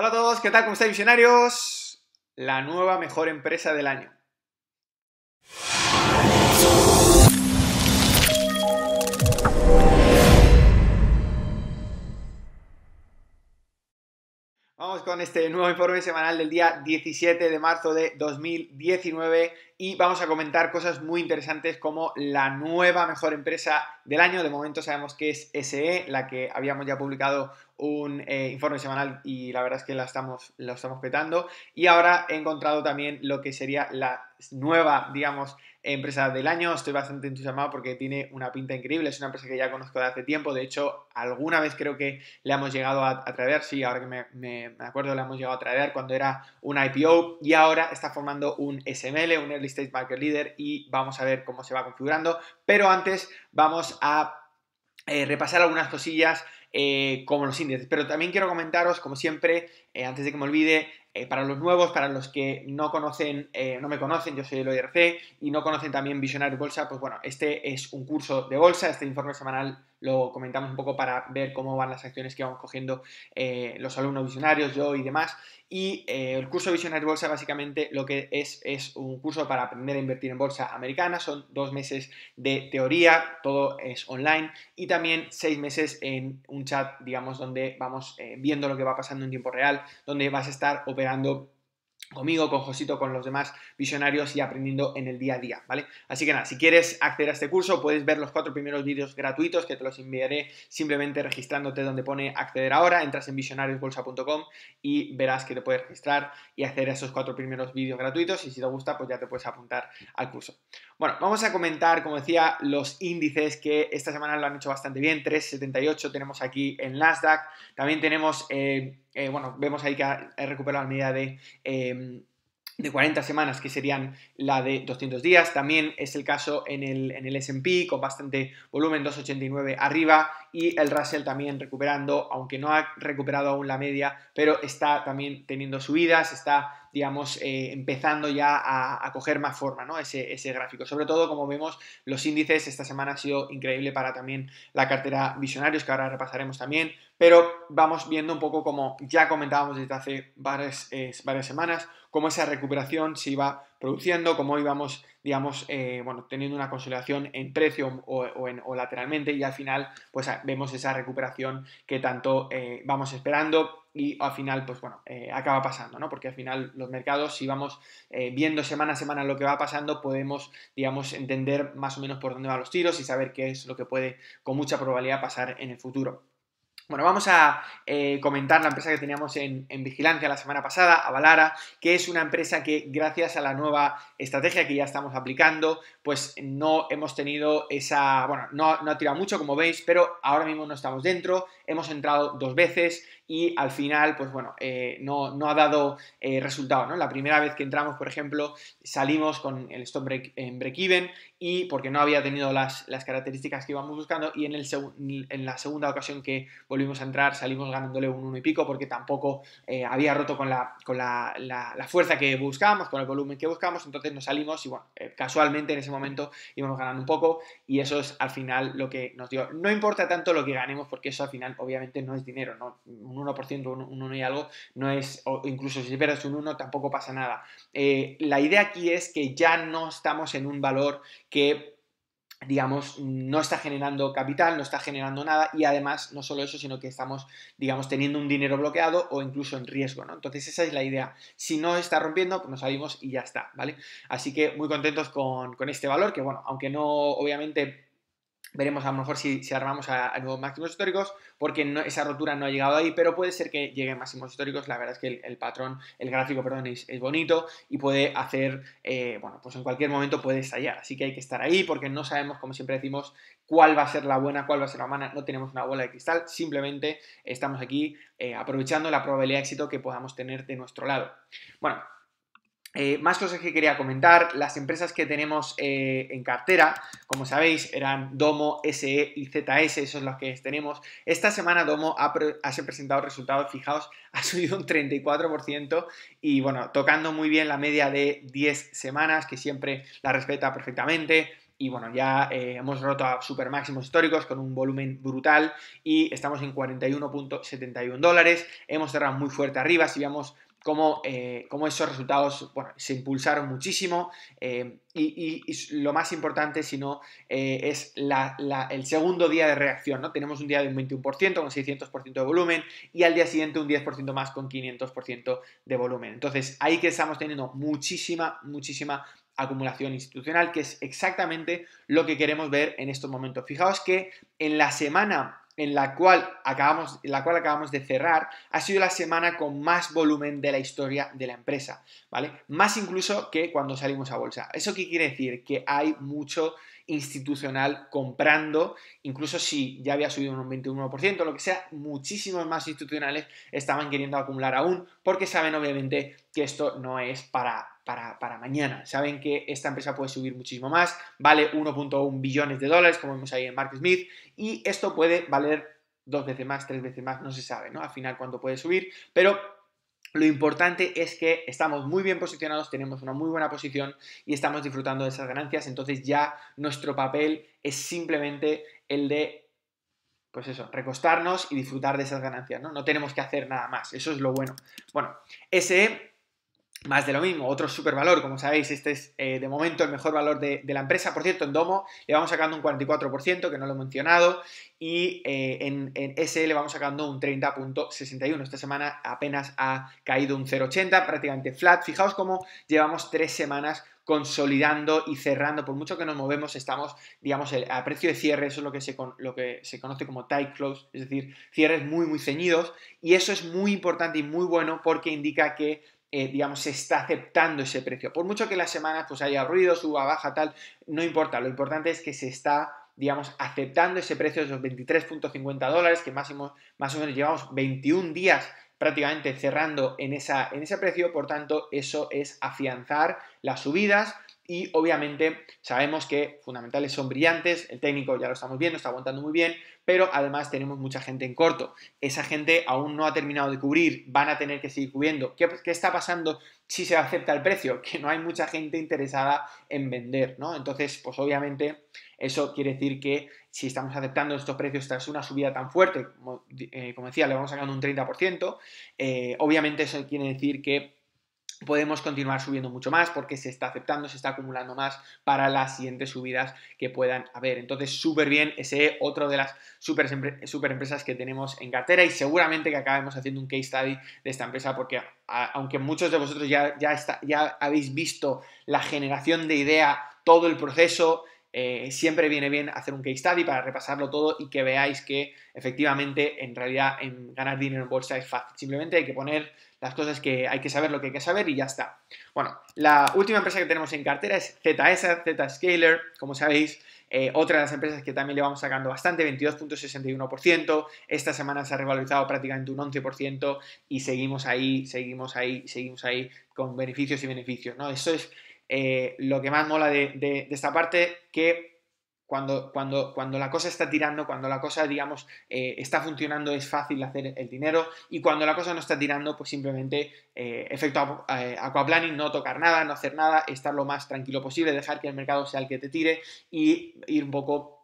Hola a todos, ¿qué tal? ¿Cómo estáis, visionarios? La nueva mejor empresa del año. Vamos con este nuevo informe semanal del día 17 de marzo de 2019 y vamos a comentar cosas muy interesantes como la nueva mejor empresa del año. De momento sabemos que es SE, la que habíamos ya publicado un eh, informe semanal y la verdad es que la estamos, lo estamos petando. Y ahora he encontrado también lo que sería la nueva, digamos, empresa del año. Estoy bastante entusiasmado porque tiene una pinta increíble. Es una empresa que ya conozco de hace tiempo. De hecho, alguna vez creo que le hemos llegado a, traer. Sí, ahora que me, me, acuerdo, le hemos llegado a traer cuando era un IPO y ahora está formando un SML, un Early State Market Leader y vamos a ver cómo se va configurando. Pero antes vamos a eh, repasar algunas cosillas eh, como los índices. Pero también quiero comentaros, como siempre, eh, antes de que me olvide, eh, para los nuevos, para los que no conocen, eh, no me conocen, yo soy el OIRC y no conocen también Visionario Bolsa, pues bueno, este es un curso de bolsa, este informe semanal lo comentamos un poco para ver cómo van las acciones que vamos cogiendo eh, los alumnos visionarios, yo y demás. Y el curso Visionario Bolsa básicamente lo que es es un curso para aprender a invertir en bolsa americana, son dos meses de teoría, todo es online y también seis meses en un chat, digamos, donde vamos viendo lo que va pasando en tiempo real, donde vas a estar operando conmigo, con Josito, con los demás visionarios y aprendiendo en el día a día, ¿vale? Así que nada, si quieres acceder a este curso, puedes ver los cuatro primeros vídeos gratuitos que te los enviaré simplemente registrándote donde pone acceder ahora, entras en visionariosbolsa.com y verás que te puedes registrar y acceder a esos cuatro primeros vídeos gratuitos y si te gusta, pues ya te puedes apuntar al curso. Bueno, vamos a comentar, como decía, los índices que esta semana lo han hecho bastante bien, 3,78 tenemos aquí en Nasdaq, también tenemos... Eh, eh, bueno, vemos ahí que ha, recuperado la medida de... 40 em, semanas, que serían la de 200 días. También es el caso en el, en el SP, con bastante volumen, 2,89 arriba, y el Russell también recuperando, aunque no ha recuperado aún la media, pero está también teniendo subidas, está, digamos, eh, empezando ya a, coger más forma, ¿no? Ese, ese gráfico. Sobre todo, como vemos, los índices esta semana ha sido increíble para también la cartera Visionarios, que ahora repasaremos también, pero vamos viendo un poco como ya comentábamos desde hace varias, eh, varias semanas, cómo esa recuperación se iba produciendo, como íbamos, digamos, eh, bueno, teniendo una consolidación en precio o, lateralmente y al final, pues ah, vemos esa recuperación que tanto eh, vamos esperando y al final, pues bueno, eh, acaba pasando, ¿no? Porque al final los mercados, si vamos viendo semana a semana lo que va pasando, podemos, digamos, entender más o menos por dónde van los tiros y saber qué es lo que puede con mucha probabilidad pasar en el futuro. Bueno, vamos a eh, comentar la empresa que teníamos en, vigilancia la semana pasada, Avalara, que es una empresa que gracias a la nueva estrategia que ya estamos aplicando, pues no hemos tenido esa, bueno, no, no ha tirado mucho como veis, pero ahora mismo no estamos dentro, hemos entrado dos veces y al final, pues bueno, eh, no, no, ha dado eh, resultado, ¿no? La primera vez que entramos, por ejemplo, salimos con el stop break, en break-even y porque no había tenido las, características que íbamos buscando y en, el en la segunda ocasión que volvimos a entrar salimos ganándole un uno y pico porque tampoco eh, había roto con, la, con la, la, fuerza que buscábamos, con el volumen que buscamos, entonces nos salimos y bueno, casualmente en ese momento íbamos ganando un poco y eso es al final lo que nos dio. No importa tanto lo que ganemos porque eso al final obviamente no es dinero, ¿no? Un 1%, un, 1 y algo, no es, incluso si pierdes un 1 tampoco pasa nada. Eh, la idea aquí es que ya no estamos en un valor que digamos, no está generando capital, no está generando nada y además no solo eso, sino que estamos, digamos, teniendo un dinero bloqueado o incluso en riesgo, ¿no? Entonces esa es la idea. Si no está rompiendo, pues nos salimos y ya está, ¿vale? Así que muy contentos con, con este valor, que bueno, aunque no, obviamente Veremos a lo mejor si, armamos a, nuevos máximos históricos, porque esa rotura no ha llegado ahí, pero puede ser que llegue a máximos históricos. La verdad es que el, patrón, el gráfico, perdón, es, bonito y puede hacer, eh, bueno, pues en cualquier momento puede estallar. Así que hay que estar ahí porque no sabemos, como siempre decimos, cuál va a ser la buena, cuál va a ser la mala. No tenemos una bola de cristal, simplemente estamos aquí eh, aprovechando la probabilidad de éxito que podamos tener de nuestro lado. Bueno, eh, más cosas que quería comentar, las empresas que tenemos eh, en cartera, como sabéis, eran Domo, SE y ZS, e esos son los que tenemos. Esta semana Domo ha, presentado resultados, fijaos, ha subido un 34% y bueno, tocando muy bien la media de 10 semanas, que siempre la respeta perfectamente, y bueno, ya eh, hemos roto a super máximos históricos con un volumen brutal y estamos en 41.71 dólares. Hemos cerrado muy fuerte arriba. Si vemos eh, cómo, esos resultados se impulsaron muchísimo eh, y, lo más importante, si no, eh, es el segundo día de reacción. ¿no? Tenemos un día de un 21% con 600% de volumen y al día siguiente un 10% más con 500% de volumen. Entonces, ahí que estamos teniendo muchísima, muchísima acumulación institucional, que es exactamente lo que queremos ver en estos momentos. Fijaos que en la semana en la cual acabamos, la cual acabamos de cerrar, ha sido la semana con más volumen de la historia de la empresa, ¿vale? Más incluso que cuando salimos a bolsa. ¿Eso qué quiere decir? Que hay mucho institucional comprando, incluso si ya había subido un 21%, lo que sea, muchísimos más institucionales estaban queriendo acumular aún, porque saben obviamente que esto no es para, para, para mañana, saben que esta empresa puede subir muchísimo más, vale 1.1 billones de dólares, como vemos ahí en Mark Smith, y esto puede valer dos veces más, tres veces más, no se sabe, ¿no? Al final cuánto puede subir, pero lo importante es que estamos muy bien posicionados, tenemos una muy buena posición y estamos disfrutando de esas ganancias. Entonces ya nuestro papel es simplemente el de, pues eso, recostarnos y disfrutar de esas ganancias, ¿no? No tenemos que hacer nada más. Eso es lo bueno. Bueno, ese más de lo mismo, otro super valor, como sabéis, este es eh, de momento el mejor valor de, la empresa. Por cierto, en Domo le vamos sacando un 44%, que no lo he mencionado, y eh, en, en, le vamos sacando un 30.61. Esta semana apenas ha caído un 0.80, prácticamente flat. Fijaos cómo llevamos tres semanas consolidando y cerrando. Por mucho que nos movemos, estamos, digamos, a precio de cierre, eso es lo que se, lo que se conoce como tight close, es decir, cierres muy, muy ceñidos. Y eso es muy importante y muy bueno porque indica que eh, digamos, se está aceptando ese precio. Por mucho que las semanas pues haya ruido, suba, baja, tal, no importa. Lo importante es que se está digamos, aceptando ese precio de esos 23.50 dólares, que máximo, más o menos llevamos 21 días prácticamente cerrando en, esa, en ese precio, por tanto, eso es afianzar las subidas, y obviamente sabemos que fundamentales son brillantes, el técnico ya lo estamos viendo, está aguantando muy bien, pero además tenemos mucha gente en corto. Esa gente aún no ha terminado de cubrir, van a tener que seguir cubriendo. ¿Qué, está pasando si se acepta el precio? Que no hay mucha gente interesada en vender, ¿no? Entonces, pues obviamente eso quiere decir que si estamos aceptando estos precios tras una subida tan fuerte, como, eh, decía, le vamos sacando un 30%, eh, obviamente eso quiere decir que podemos continuar subiendo mucho más porque se está aceptando, se está acumulando más para las siguientes subidas que puedan haber. Entonces, súper bien ese otro de las super, super, empresas que tenemos en cartera y seguramente que acabemos haciendo un case study de esta empresa porque aunque muchos de vosotros ya, ya, está, ya habéis visto la generación de idea, todo el proceso, eh, siempre viene bien hacer un case study para repasarlo todo y que veáis que efectivamente en realidad en ganar dinero en bolsa es fácil. Simplemente hay que poner las cosas que hay que saber, lo que hay que saber y ya está. Bueno, la última empresa que tenemos en cartera es ZS, Zscaler, como sabéis, eh, otra de las empresas que también le vamos sacando bastante, 22.61%, esta semana se ha revalorizado prácticamente un 11% y seguimos ahí, seguimos ahí, seguimos ahí con beneficios y beneficios, ¿no? Eso es eh, lo que más mola de, de esta parte, que cuando, cuando, cuando la cosa está tirando, cuando la cosa, digamos, eh, está funcionando, es fácil hacer el dinero. Y cuando la cosa no está tirando, pues simplemente eh, efecto aquaplanning, eh, aquaplaning, no tocar nada, no hacer nada, estar lo más tranquilo posible, dejar que el mercado sea el que te tire y ir un poco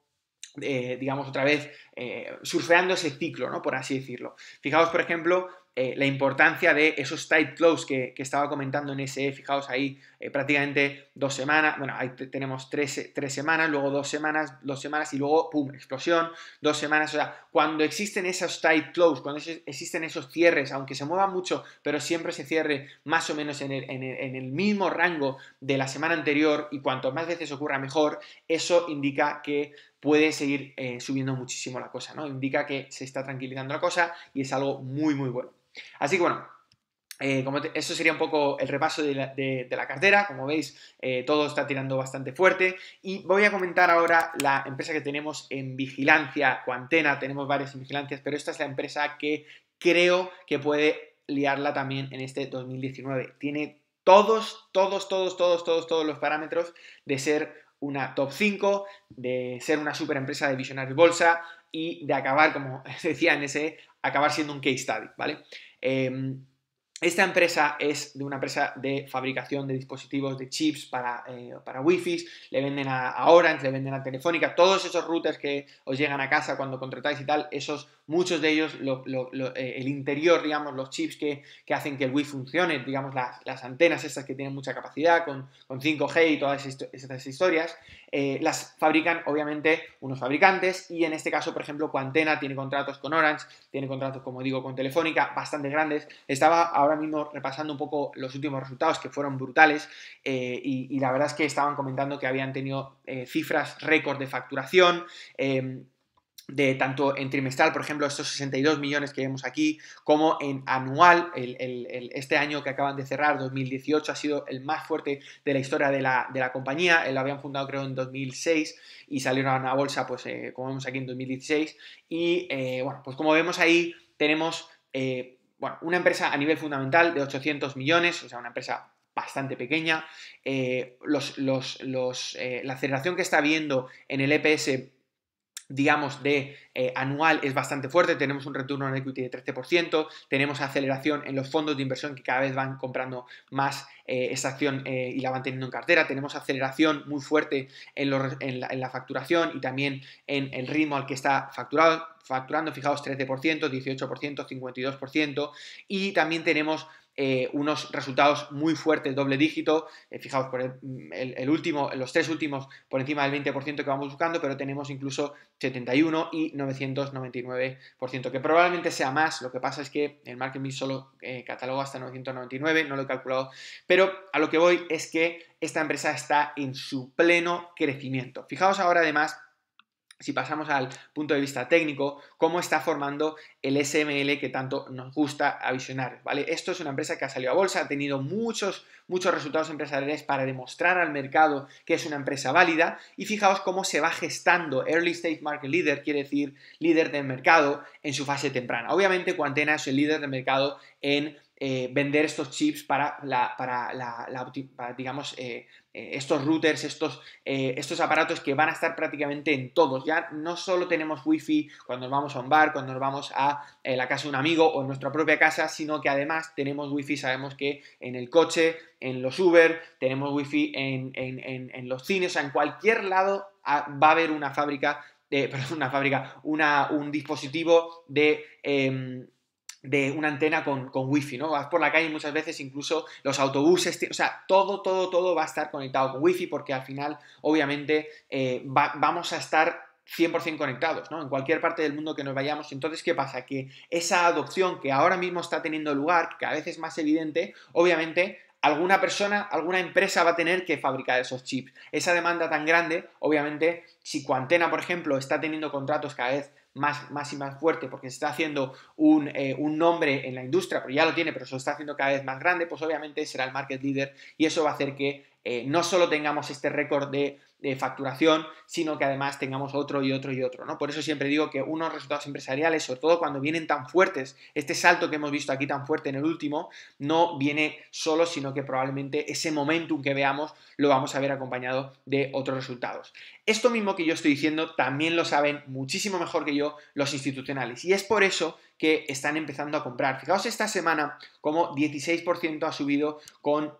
digamos otra vez, eh, surfeando ese ciclo, ¿no? Por así decirlo. Fijaos, por ejemplo, eh, la importancia de esos tight close que, estaba comentando en ese, fijaos ahí, eh, prácticamente dos semanas, bueno, ahí tenemos tres, tres, semanas, luego dos semanas, dos semanas y luego, ¡pum!, explosión, dos semanas, o sea, cuando existen esos tight close, cuando existen esos cierres, aunque se mueva mucho, pero siempre se cierre más o menos en el, mismo rango de la semana anterior y cuanto más veces ocurra mejor, eso indica que puede seguir subiendo muchísimo cosa, ¿no? Indica que se está tranquilizando la cosa y es algo muy, muy bueno. Así que bueno, eh, como eso sería un poco el repaso de la, cartera. Como veis, eh, todo está tirando bastante fuerte. Y voy a comentar ahora la empresa que tenemos en vigilancia, Cuantena. Tenemos varias en vigilancias, pero esta es la empresa que creo que puede liarla también en este 2019. Tiene todos, todos, todos, todos, todos, todos los parámetros de ser una top 5, de ser una super empresa de visionario bolsa, y de acabar, como decía en ese, acabar siendo un case study, ¿vale? Em, esta empresa es de una empresa de fabricación de dispositivos de chips para, eh, para Wi-Fi, le venden a, Orange, le venden a Telefónica, todos esos routers que os llegan a casa cuando contratáis y tal, esos muchos de ellos, eh, el interior, digamos, los chips que, hacen que el Wii funcione, digamos, las, antenas estas que tienen mucha capacidad con, 5G y todas esas historias, eh, las fabrican obviamente unos fabricantes y en este caso, por ejemplo, Cuantena tiene contratos con Orange, tiene contratos, como digo, con Telefónica, bastante grandes. Estaba ahora mismo repasando un poco los últimos resultados que fueron brutales eh, y, y, la verdad es que estaban comentando que habían tenido cifras récord de facturación em, de tanto en trimestral, por ejemplo, estos 62 millones que vemos aquí, como en anual, este año que acaban de cerrar, 2018, ha sido el más fuerte de la historia de la, compañía, eh, lo habían fundado creo en 2006 y salieron a una bolsa, pues eh, como vemos aquí en 2016, y eh, bueno, pues como vemos ahí tenemos, bueno, una empresa a nivel fundamental de 800 millones, o sea, una empresa bastante pequeña, los, la aceleración que está habiendo en el EPS digamos, de eh, anual es bastante fuerte, tenemos un retorno en equity de 13%, tenemos aceleración en los fondos de inversión que cada vez van comprando más eh, esa acción eh, y la van teniendo en cartera, tenemos aceleración muy fuerte en, la, facturación y también en el ritmo al que está facturado, facturando, fijaos, 13%, 18%, 52%, y también tenemos eh, unos resultados muy fuertes, doble dígito. Eh, fijaos, por mm, el, último, los tres últimos por encima del 20% que vamos buscando, pero tenemos incluso 71 y 999%, que probablemente sea más. Lo que pasa es que el Market solo eh, cataloga hasta 999, no lo he calculado. Pero a lo que voy es que esta empresa está en su pleno crecimiento. Fijaos ahora además si pasamos al punto de vista técnico, cómo está formando el SML que tanto nos gusta avisionar, ¿vale? Esto es una empresa que ha salido a bolsa, ha tenido muchos, muchos resultados empresariales para demostrar al mercado que es una empresa válida y fijaos cómo se va gestando. Early Stage Market Leader quiere decir líder del mercado en su fase temprana. Obviamente Cuantena es el líder del mercado en eh, vender estos chips para, la, para, la, digamos, eh, eh, estos routers, estos, estos aparatos que van a estar prácticamente en todos. Ya no solo tenemos wifi cuando nos vamos a un bar, cuando nos vamos a la casa de un amigo o en nuestra propia casa, sino que además tenemos wifi, sabemos que en el coche, en los Uber, tenemos wifi en, en, en, los cines, o sea, en cualquier lado ah, va a haber una fábrica de, perdón, una fábrica, una, un dispositivo de, em, de una antena con, con, wifi, ¿no? Vas por la calle muchas veces, incluso los autobuses, o sea, todo, todo, todo va a estar conectado con wifi porque al final, obviamente, eh, vamos a estar 100% conectados, ¿no? En cualquier parte del mundo que nos vayamos. Entonces, ¿qué pasa? Que esa adopción que ahora mismo está teniendo lugar, que a vez es más evidente, obviamente alguna persona, alguna empresa va a tener que fabricar esos chips. Esa demanda tan grande, obviamente, si Cuantena, por ejemplo, está teniendo contratos cada vez más, y más fuerte porque se está haciendo eh, un, nombre en la industria, pero ya lo tiene, pero se lo está haciendo cada vez más grande, pues obviamente será el market leader y eso va a hacer que eh, no solo tengamos este récord de de facturación, sino que además tengamos otro y otro y otro, ¿no? Por eso siempre digo que unos resultados empresariales, sobre todo cuando vienen tan fuertes, este salto que hemos visto aquí tan fuerte en el último, no viene solo, sino que probablemente ese momentum que veamos lo vamos a ver acompañado de otros resultados. Esto mismo que yo estoy diciendo también lo saben muchísimo mejor que yo los institucionales y es por eso que están empezando a comprar. Fijaos esta semana como 16% ha subido con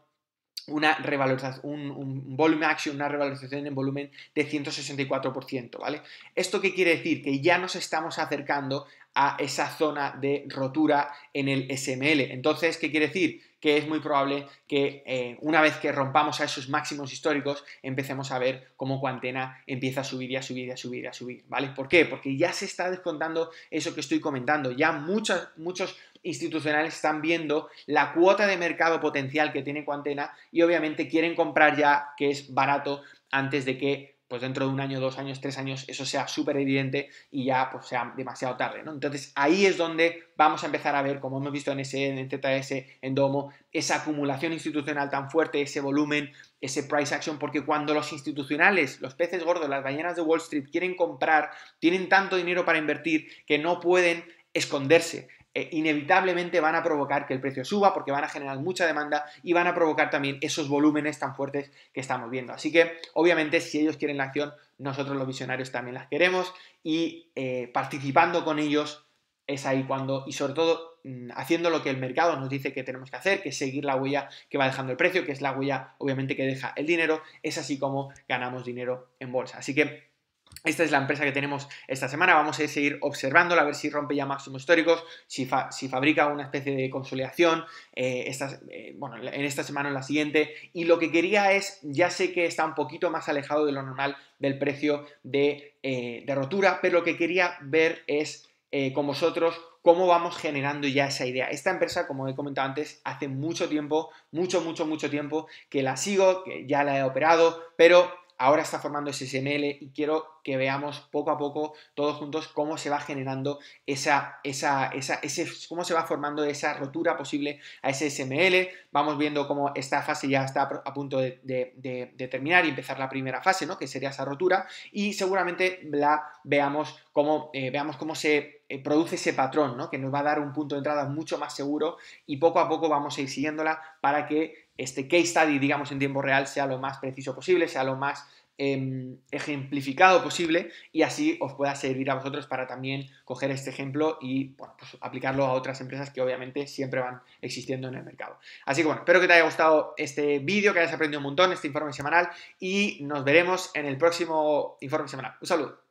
una revalorización, un, volumen volume action, una revalorización en volumen de 164%, ¿vale? ¿Esto qué quiere decir? Que ya nos estamos acercando a esa zona de rotura en el SML. Entonces, ¿qué quiere decir? que es muy probable que eh, una vez que rompamos a esos máximos históricos, empecemos a ver cómo Cuantena empieza a subir y a subir y a subir y a subir, ¿Por qué? Porque ya se está descontando eso que estoy comentando, ya muchos institucionales están viendo la cuota de mercado potencial que tiene Cuantena y obviamente quieren comprar ya que es barato antes de que pues dentro de un año, dos años, tres años, eso sea súper evidente y ya pues sea demasiado tarde, ¿no? Entonces ahí es donde vamos a empezar a ver, como hemos visto en ese, en ZS, en Domo, esa acumulación institucional tan fuerte, ese volumen, ese price action, porque cuando los institucionales, los peces gordos, las ballenas de Wall Street quieren comprar, tienen tanto dinero para invertir que no pueden esconderse. Eh, inevitablemente van a provocar que el precio suba porque van a generar mucha demanda y van a provocar también esos volúmenes tan fuertes que estamos viendo. Así que, obviamente, si ellos quieren la acción, nosotros los visionarios también las queremos y eh, participando con ellos es ahí cuando, y sobre todo mm, haciendo lo que el mercado nos dice que tenemos que hacer, que es seguir la huella que va dejando el precio, que es la huella obviamente que deja el dinero, es así como ganamos dinero en bolsa. Así que esta es la empresa que tenemos esta semana. Vamos a seguir observándola, a ver si rompe ya máximos históricos, si, fabrica una especie de consolidación eh, eh, bueno, en esta semana o en la siguiente. Y lo que quería es, ya sé que está un poquito más alejado de lo normal del precio de, eh, de rotura, pero lo que quería ver es con vosotros cómo vamos generando ya esa idea. Esta empresa, como he comentado antes, hace mucho tiempo, mucho, mucho, mucho tiempo que la sigo, que ya la he operado, pero ahora está formando ese SML y quiero que veamos poco a poco todos juntos cómo se va generando esa, esa, ese, cómo se va formando esa rotura posible a ese SML, Vamos viendo cómo esta fase ya está a punto de, terminar y empezar la primera fase, ¿no? Que sería esa rotura y seguramente la veamos cómo, eh, veamos cómo se eh, produce ese patrón, ¿no? Que nos va a dar un punto de entrada mucho más seguro y poco a poco vamos a ir siguiéndola para que este case study, digamos, en tiempo real sea lo más preciso posible, sea lo más em, ejemplificado posible y así os pueda servir a vosotros para también coger este ejemplo y pues aplicarlo a otras empresas que obviamente siempre van existiendo en el mercado. Así que bueno, espero que te haya gustado este vídeo, que hayas aprendido un montón, este informe semanal y nos veremos en el próximo informe semanal. Un saludo.